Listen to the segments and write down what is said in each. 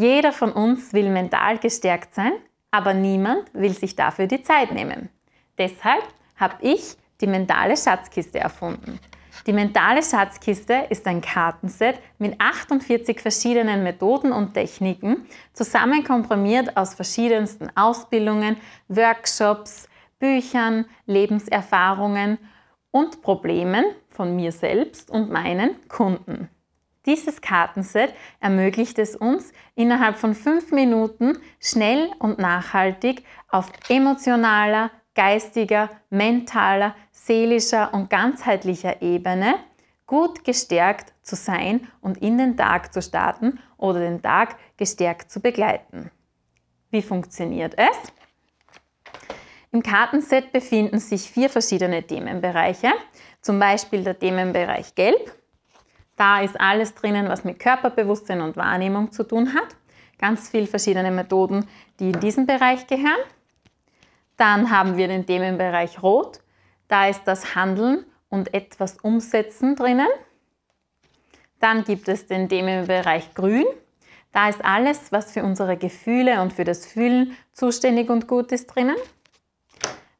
Jeder von uns will mental gestärkt sein, aber niemand will sich dafür die Zeit nehmen. Deshalb habe ich die mentale Schatzkiste erfunden. Die mentale Schatzkiste ist ein Kartenset mit 48 verschiedenen Methoden und Techniken, zusammen komprimiert aus verschiedensten Ausbildungen, Workshops, Büchern, Lebenserfahrungen und Problemen von mir selbst und meinen Kunden. Dieses Kartenset ermöglicht es uns, innerhalb von fünf Minuten schnell und nachhaltig auf emotionaler, geistiger, mentaler, seelischer und ganzheitlicher Ebene gut gestärkt zu sein und in den Tag zu starten oder den Tag gestärkt zu begleiten. Wie funktioniert es? Im Kartenset befinden sich vier verschiedene Themenbereiche, zum Beispiel der Themenbereich Gelb, da ist alles drinnen, was mit Körperbewusstsein und Wahrnehmung zu tun hat. Ganz viele verschiedene Methoden, die in diesen Bereich gehören. Dann haben wir den Themenbereich Rot. Da ist das Handeln und etwas Umsetzen drinnen. Dann gibt es den Themenbereich Grün. Da ist alles, was für unsere Gefühle und für das Fühlen zuständig und gut ist drinnen.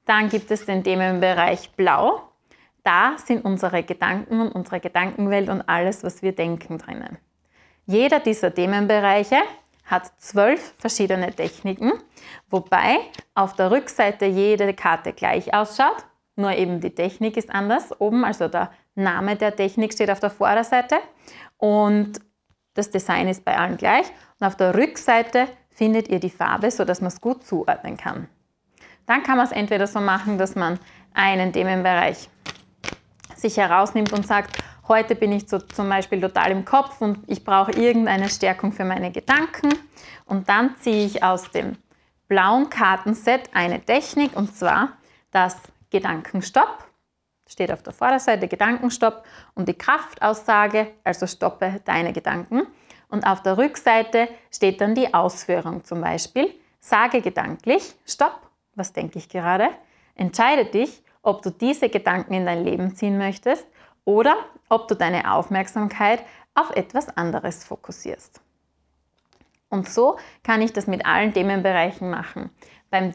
Dann gibt es den Themenbereich Blau. Da sind unsere Gedanken und unsere Gedankenwelt und alles, was wir denken drinnen. Jeder dieser Themenbereiche hat zwölf verschiedene Techniken, wobei auf der Rückseite jede Karte gleich ausschaut, nur eben die Technik ist anders oben, also der Name der Technik steht auf der Vorderseite und das Design ist bei allen gleich und auf der Rückseite findet ihr die Farbe, sodass man es gut zuordnen kann. Dann kann man es entweder so machen, dass man einen Themenbereich sich herausnimmt und sagt, heute bin ich so zum Beispiel total im Kopf und ich brauche irgendeine Stärkung für meine Gedanken. Und dann ziehe ich aus dem blauen Kartenset eine Technik und zwar das Gedankenstopp. Steht auf der Vorderseite Gedankenstopp und die Kraftaussage, also stoppe deine Gedanken. Und auf der Rückseite steht dann die Ausführung zum Beispiel. Sage gedanklich, stopp, was denke ich gerade? Entscheide dich ob du diese Gedanken in dein Leben ziehen möchtest oder ob du deine Aufmerksamkeit auf etwas anderes fokussierst. Und so kann ich das mit allen Themenbereichen machen. Beim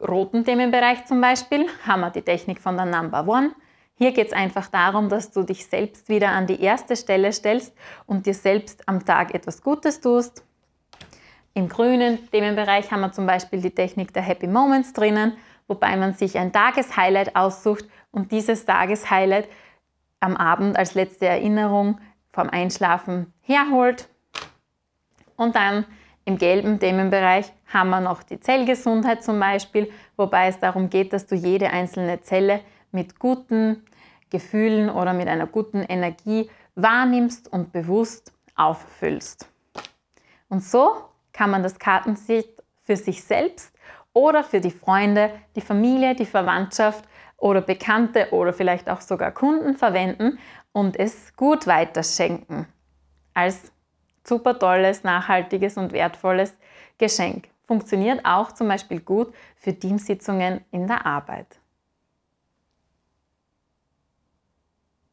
roten Themenbereich zum Beispiel haben wir die Technik von der Number One. Hier geht es einfach darum, dass du dich selbst wieder an die erste Stelle stellst und dir selbst am Tag etwas Gutes tust. Im grünen Themenbereich haben wir zum Beispiel die Technik der Happy Moments drinnen wobei man sich ein Tageshighlight aussucht und dieses Tageshighlight am Abend als letzte Erinnerung vorm Einschlafen herholt. Und dann im gelben Themenbereich haben wir noch die Zellgesundheit zum Beispiel, wobei es darum geht, dass du jede einzelne Zelle mit guten Gefühlen oder mit einer guten Energie wahrnimmst und bewusst auffüllst. Und so kann man das Kartensicht für sich selbst oder für die Freunde, die Familie, die Verwandtschaft oder Bekannte oder vielleicht auch sogar Kunden verwenden und es gut weiterschenken. Als super tolles, nachhaltiges und wertvolles Geschenk. Funktioniert auch zum Beispiel gut für Teamsitzungen in der Arbeit.